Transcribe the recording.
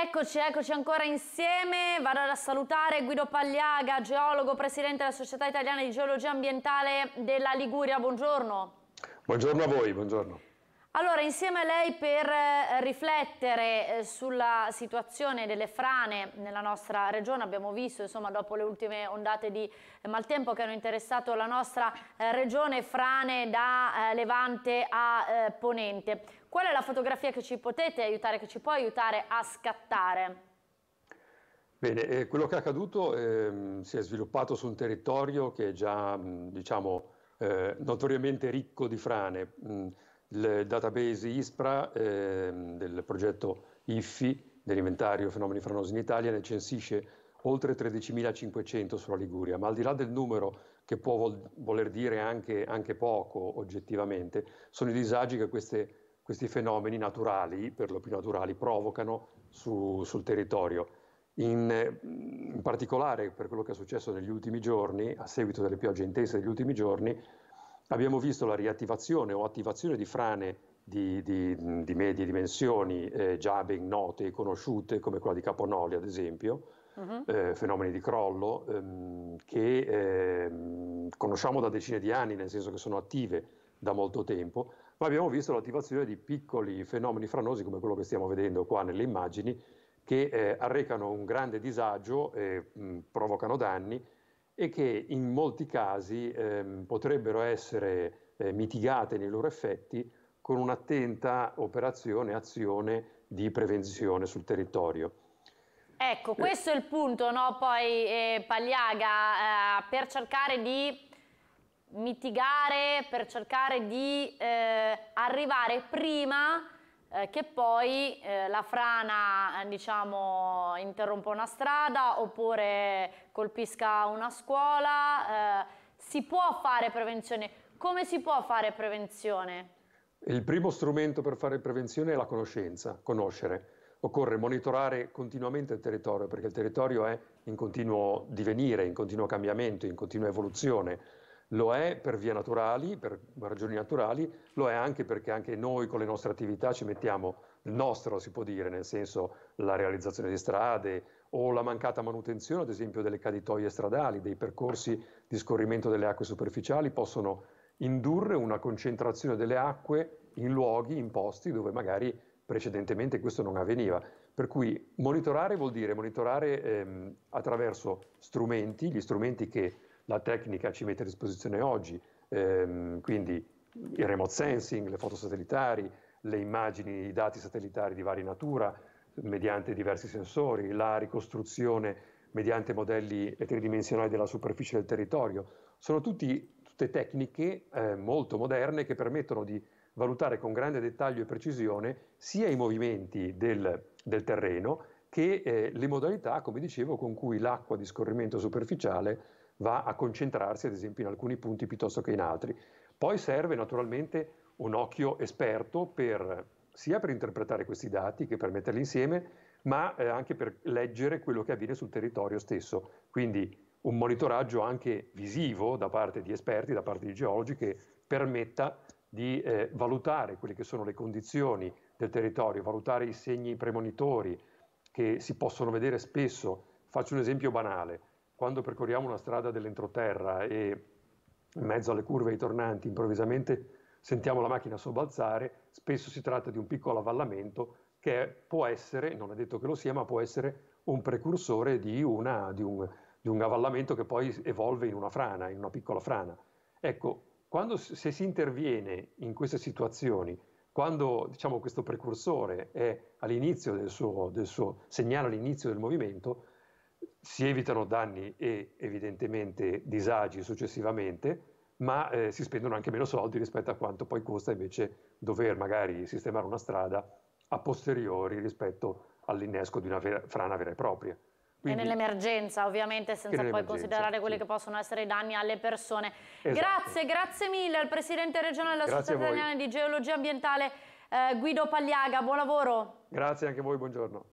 Eccoci, eccoci ancora insieme. Vado a salutare Guido Pagliaga, geologo, presidente della Società Italiana di Geologia Ambientale della Liguria. Buongiorno. Buongiorno a voi, buongiorno. Allora, insieme a lei per eh, riflettere eh, sulla situazione delle frane nella nostra regione, abbiamo visto, insomma, dopo le ultime ondate di eh, maltempo che hanno interessato la nostra regione, frane da Levante a Ponente. Qual è la fotografia che ci potete aiutare, che ci può aiutare a scattare? Bene, eh, quello che è accaduto eh, si è sviluppato su un territorio che è già, diciamo, eh, notoriamente ricco di frane. Mh, il database ISPRA eh, del progetto IFFI dell'inventario fenomeni franosi in Italia ne censisce oltre 13.500 sulla Liguria, ma al di là del numero che può vol- voler dire anche, anche, poco oggettivamente, sono i disagi che queste, questi fenomeni naturali, per lo più naturali, provocano su, sul territorio. In, in particolare per quello che è successo negli ultimi giorni, a seguito delle piogge intense degli ultimi giorni, Abbiamo visto la riattivazione o attivazione di frane di, di, di medie dimensioni eh, già ben note e conosciute, come quella di Caponoli ad esempio, uh-huh. eh, fenomeni di crollo, ehm, che ehm, conosciamo da decine di anni, nel senso che sono attive da molto tempo, ma abbiamo visto l'attivazione di piccoli fenomeni franosi come quello che stiamo vedendo qua nelle immagini, che eh, arrecano un grande disagio, e mh, provocano danni e che in molti casi ehm, potrebbero essere eh, mitigate nei loro effetti con un'attenta operazione, azione di prevenzione sul territorio. Ecco, questo è il punto, no? Poi eh, Pagliaga, eh, per cercare di mitigare, per cercare di eh, arrivare prima eh, che poi eh, la frana eh, diciamo, interrompa una strada oppure colpisca una scuola. Eh, si può fare prevenzione. Come si può fare prevenzione? Il primo strumento per fare prevenzione è la conoscenza, conoscere. Occorre monitorare continuamente il territorio perché il territorio è in continuo divenire, in continuo cambiamento, in continua evoluzione lo è per vie naturali, per ragioni naturali, lo è anche perché anche noi con le nostre attività ci mettiamo il nostro, si può dire, nel senso la realizzazione di strade o la mancata manutenzione, ad esempio, delle caditoie stradali, dei percorsi di scorrimento delle acque superficiali possono indurre una concentrazione delle acque in luoghi, in posti dove magari precedentemente questo non avveniva. Per cui monitorare vuol dire monitorare ehm, attraverso strumenti, gli strumenti che la tecnica ci mette a disposizione oggi, ehm, quindi il remote sensing, le foto satellitari, le immagini, i dati satellitari di varia natura mediante diversi sensori, la ricostruzione mediante modelli tridimensionali della superficie del territorio. Sono tutti, tutte tecniche eh, molto moderne che permettono di valutare con grande dettaglio e precisione sia i movimenti del, del terreno che eh, le modalità, come dicevo, con cui l'acqua di scorrimento superficiale va a concentrarsi ad esempio in alcuni punti piuttosto che in altri. Poi serve naturalmente un occhio esperto per, sia per interpretare questi dati che per metterli insieme, ma eh, anche per leggere quello che avviene sul territorio stesso. Quindi un monitoraggio anche visivo da parte di esperti, da parte di geologi, che permetta di eh, valutare quelle che sono le condizioni del territorio, valutare i segni premonitori che si possono vedere spesso. Faccio un esempio banale quando percorriamo una strada dell'entroterra e in mezzo alle curve ai tornanti improvvisamente sentiamo la macchina sobbalzare, spesso si tratta di un piccolo avvallamento che può essere, non è detto che lo sia, ma può essere un precursore di, una, di, un, di un avvallamento che poi evolve in una frana, in una piccola frana. Ecco, quando, se si interviene in queste situazioni, quando diciamo, questo precursore è all'inizio del suo, del suo segnale all'inizio del movimento, si evitano danni e evidentemente disagi successivamente, ma eh, si spendono anche meno soldi rispetto a quanto poi costa invece dover magari sistemare una strada a posteriori rispetto all'innesco di una vera, frana vera e propria. Quindi, e nell'emergenza ovviamente senza poi considerare quelli che possono essere i danni alle persone. Esatto. Grazie, grazie mille al Presidente regionale della Società Italiana di Geologia Ambientale eh, Guido Pagliaga, buon lavoro. Grazie anche a voi, buongiorno.